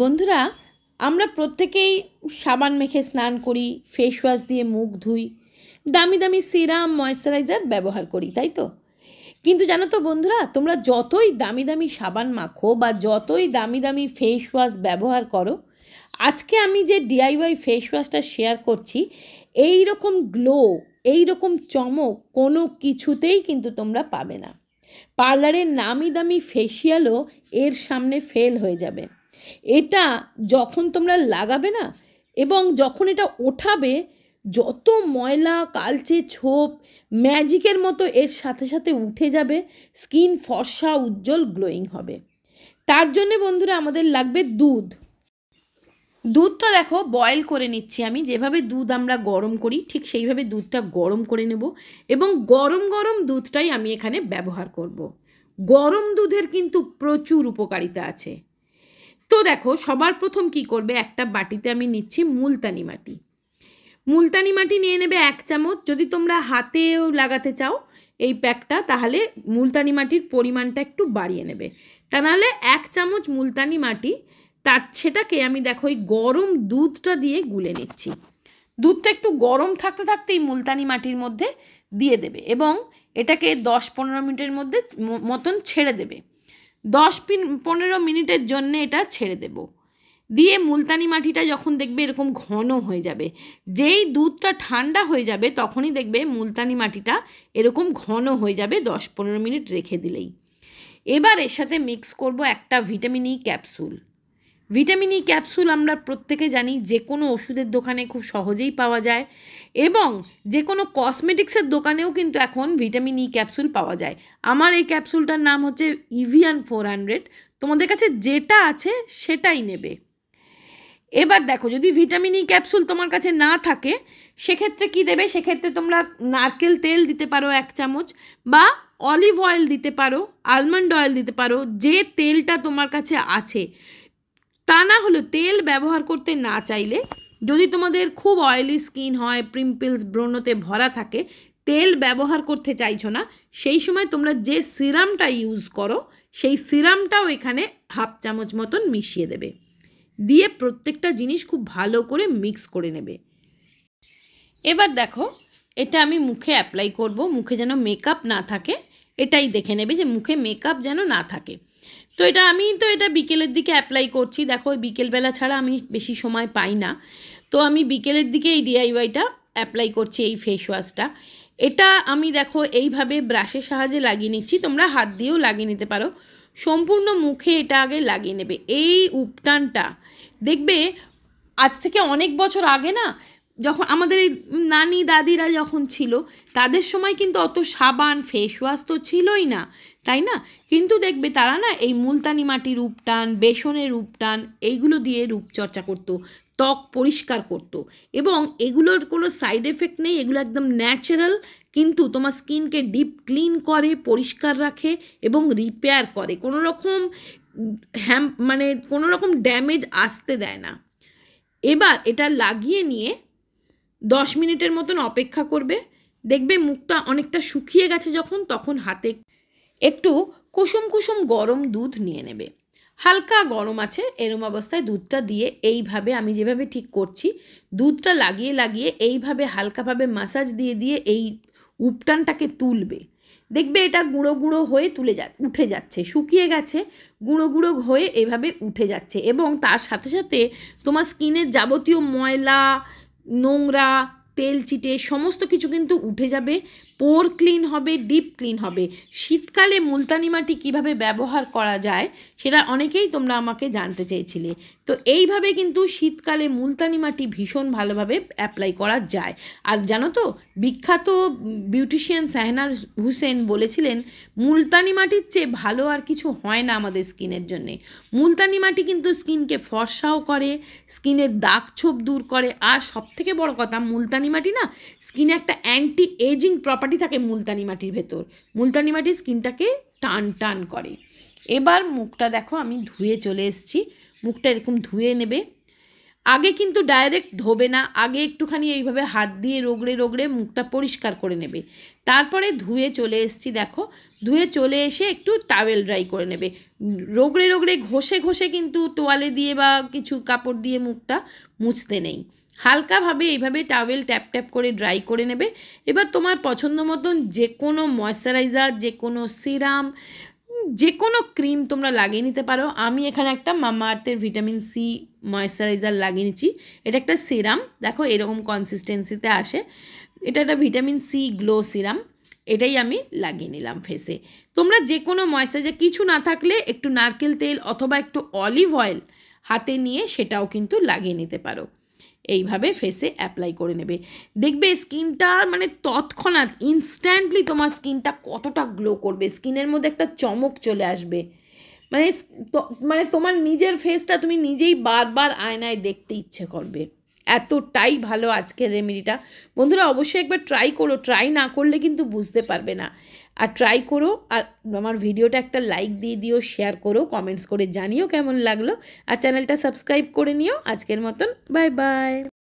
বন্ধুরা আমরা প্রত্যেকেই সাবান মেখে স্নান করি ফেস ওয়াশ দিয়ে মুখ ধুই দামি দামি সিরাম ময়শ্চারাইজার ব্যবহার করি তাই তো কিন্তু জানো তো বন্ধুরা তোমরা যতই দামি দামি সাবান মাখো বা যতই দামি দামি ফেস ওয়াশ ব্যবহার করো আজকে আমি যে ডিআইওয়াই ফেস ওয়াশটা শেয়ার করছি এই রকম গ্লো এই রকম চমক কোনো কিছুতেই কিন্তু তোমরা পাবে না পার্লারের নামি দামি ফেসিয়ালও এর সামনে ফেল হয়ে যাবে এটা যখন তোমরা লাগাবে না এবং যখন এটা ওঠাবে যত ময়লা কালচে ছোপ ম্যাজিকের মতো এর সাথে সাথে উঠে যাবে স্কিন ফর্সা উজ্জ্বল গ্লোয়িং হবে তার জন্যে বন্ধুরা আমাদের লাগবে দুধ দুধটা দেখো বয়েল করে নিচ্ছি আমি যেভাবে দুধ আমরা গরম করি ঠিক সেইভাবে দুধটা গরম করে নেব এবং গরম গরম দুধটাই আমি এখানে ব্যবহার করব। গরম দুধের কিন্তু প্রচুর উপকারিতা আছে তো দেখো সবার প্রথম কি করবে একটা বাটিতে আমি নিচ্ছি মুলতানি মাটি মুলতানি মাটি নিয়ে নেবে এক চামচ যদি তোমরা হাতেও লাগাতে চাও এই প্যাকটা তাহলে মুলতানি মাটির পরিমাণটা একটু বাড়িয়ে নেবে তা নাহলে এক চামচ মুলতানি মাটি তার সেটাকে আমি দেখো এই গরম দুধটা দিয়ে গুলে নিচ্ছি দুধটা একটু গরম থাকতে থাকতেই মুলতানি মাটির মধ্যে দিয়ে দেবে এবং এটাকে দশ পনেরো মিনিটের মধ্যে মতন ছেড়ে দেবে দশ পিন পনেরো মিনিটের জন্য এটা ছেড়ে দেব দিয়ে মুলতানি মাটিটা যখন দেখবে এরকম ঘন হয়ে যাবে যেই দুধটা ঠান্ডা হয়ে যাবে তখনই দেখবে মুলতানি মাটিটা এরকম ঘন হয়ে যাবে দশ পনেরো মিনিট রেখে দিলেই এবার এর সাথে মিক্স করব একটা vitamin E capsule vitamin E e capsule আমরা প্রত্যেকে জানি যে কোনো ওষুধের দোকানে খুব সহজেই পাওয়া যায় এবং যে কোনো কসমেটিক্সের দোকানেও কিন্তু এখন ভিটামিন ই e ক্যাপসুল পাওয়া যায় আমার এই ক্যাপসুলটার নাম হচ্ছে ইভিয়ান ফোর হান্ড্রেড তোমাদের কাছে যেটা আছে সেটাই নেবে এবার দেখো যদি ভিটামিন ই e ক্যাপসুল তোমার কাছে না থাকে সেক্ষেত্রে কি দেবে সেক্ষেত্রে তোমরা নারকেল তেল দিতে পারো এক চামচ বা অলিভ অয়েল দিতে পারো আলমন্ড অয়েল দিতে পারো যে তেলটা তোমার কাছে আছে তা না হলে তেল ব্যবহার করতে না চাইলে যদি তোমাদের খুব অয়েলি স্কিন হয় প্রিম্পলস ব্রণতে ভরা থাকে তেল ব্যবহার করতে চাইছো না সেই সময় তোমরা যে সিরামটা ইউজ করো সেই সিরামটাও এখানে হাফ চামচ মতন মিশিয়ে দেবে দিয়ে প্রত্যেকটা জিনিস খুব ভালো করে মিক্স করে নেবে এবার দেখো এটা আমি মুখে অ্যাপ্লাই করব মুখে যেন মেকআপ না থাকে এটাই দেখে নেবে যে মুখে মেকআপ যেন না থাকে তো এটা আমি তো এটা বিকেলের দিকে অ্যাপ্লাই করছি দেখো ওই বিকেলবেলা ছাড়া আমি বেশি সময় পাই না তো আমি বিকেলের দিকে এই ডিআইওয়াইটা অ্যাপ্লাই করছি এই ফেস ওয়াশটা এটা আমি দেখো এইভাবে ব্রাশের সাহায্যে লাগিয়ে নিচ্ছি তোমরা হাত দিয়েও লাগিয়ে নিতে পারো সম্পূর্ণ মুখে এটা আগে লাগিয়ে নেবে এই উপটানটা দেখবে আজ থেকে অনেক বছর আগে না যখন আমাদের এই নানি দাদিরা যখন ছিল তাদের সময় কিন্তু অত সাবান ফেস ওয়াশ তো ছিলই না তাই না কিন্তু দেখবে তারা না এই মুলতানি মাটির টান বেসনের টান এইগুলো দিয়ে রূপচর্চা করতো ত্বক পরিষ্কার করত এবং এগুলোর কোনো সাইড এফেক্ট নেই এগুলো একদম ন্যাচারাল কিন্তু তোমার স্কিনকে ডিপ ক্লিন করে পরিষ্কার রাখে এবং রিপেয়ার করে কোনো রকম হ্যাম মানে কোনো রকম ড্যামেজ আসতে দেয় না এবার এটা লাগিয়ে নিয়ে দশ মিনিটের মতন অপেক্ষা করবে দেখবে মুখটা অনেকটা শুকিয়ে গেছে যখন তখন হাতে একটু কুসুম কুসুম গরম দুধ নিয়ে নেবে হালকা গরম আছে এরম অবস্থায় দুধটা দিয়ে এইভাবে আমি যেভাবে ঠিক করছি দুধটা লাগিয়ে লাগিয়ে এইভাবে হালকাভাবে মাসাজ দিয়ে দিয়ে এই উপটানটাকে তুলবে দেখবে এটা গুঁড়ো গুঁড়ো হয়ে তুলে যা উঠে যাচ্ছে শুকিয়ে গেছে গুঁড়ো গুঁড়ো হয়ে এভাবে উঠে যাচ্ছে এবং তার সাথে সাথে তোমার স্কিনের যাবতীয় ময়লা নোংরা তেল চিটে সমস্ত কিছু কিন্তু উঠে যাবে পোর ক্লিন হবে ডিপ ক্লিন হবে শীতকালে মুলতানি মাটি কিভাবে ব্যবহার করা যায় সেটা অনেকেই তোমরা আমাকে জানতে চেয়েছিলে তো এইভাবে কিন্তু শীতকালে মুলতানি মাটি ভীষণ ভালোভাবে অ্যাপ্লাই করা যায় আর জানো তো বিখ্যাত বিউটিশিয়ান সাহেনার হুসেন বলেছিলেন মুলতানি মাটির চেয়ে ভালো আর কিছু হয় না আমাদের স্কিনের জন্যে মুলতানি মাটি কিন্তু স্কিনকে ফর্সাও করে স্কিনের দাগ ছোপ দূর করে আর সবথেকে বড় কথা মুলতানি মাটি না স্কিনে একটা অ্যান্টি এজিং প্রপার চাপাটি থাকে মুলতানি মাটির ভেতর মুলতানি মাটি স্কিনটাকে টান টান করে এবার মুখটা দেখো আমি ধুয়ে চলে এসেছি মুখটা এরকম ধুয়ে নেবে আগে কিন্তু ডাইরেক্ট ধোবে না আগে একটুখানি এইভাবে হাত দিয়ে রোগড়ে রোগড়ে মুখটা পরিষ্কার করে নেবে তারপরে ধুয়ে চলে এসছি দেখো ধুয়ে চলে এসে একটু টাওয়েল ড্রাই করে নেবে রোগড়ে রোগড়ে ঘষে ঘষে কিন্তু তোয়ালে দিয়ে বা কিছু কাপড় দিয়ে মুখটা মুছতে নেই হালকাভাবে এইভাবে টাওয়েল ট্যাপ ট্যাপ করে ড্রাই করে নেবে এবার তোমার পছন্দ মতন যে কোনো ময়শ্চারাইজার যে কোনো সিরাম যে কোনো ক্রিম তোমরা লাগিয়ে নিতে পারো আমি এখানে একটা মামা আর্থের ভিটামিন সি ময়শ্চারাইজার লাগিয়ে নিচ্ছি এটা একটা সিরাম দেখো এরকম কনসিস্টেন্সিতে আসে এটা একটা ভিটামিন সি গ্লো সিরাম এটাই আমি লাগিয়ে নিলাম ফেসে তোমরা যে কোনো ময়শ্চারাইজার কিছু না থাকলে একটু নারকেল তেল অথবা একটু অলিভ অয়েল হাতে নিয়ে সেটাও কিন্তু লাগিয়ে নিতে পারো এইভাবে ফেসে অ্যাপ্লাই করে নেবে দেখবে স্কিনটা মানে তৎক্ষণাৎ ইনস্ট্যান্টলি তোমার স্কিনটা কতটা গ্লো করবে স্কিনের মধ্যে একটা চমক চলে আসবে মানে মানে তোমার নিজের ফেসটা তুমি নিজেই বারবার আয়নায় দেখতে ইচ্ছে করবে এতটাই ভালো আজকের রেমেডিটা বন্ধুরা অবশ্যই একবার ট্রাই করো ট্রাই না করলে কিন্তু বুঝতে পারবে না আর ট্রাই করো আর আমার ভিডিওটা একটা লাইক দিয়ে দিও শেয়ার করো কমেন্টস করে জানিও কেমন লাগলো আর চ্যানেলটা সাবস্ক্রাইব করে নিও আজকের মতন বাই বাই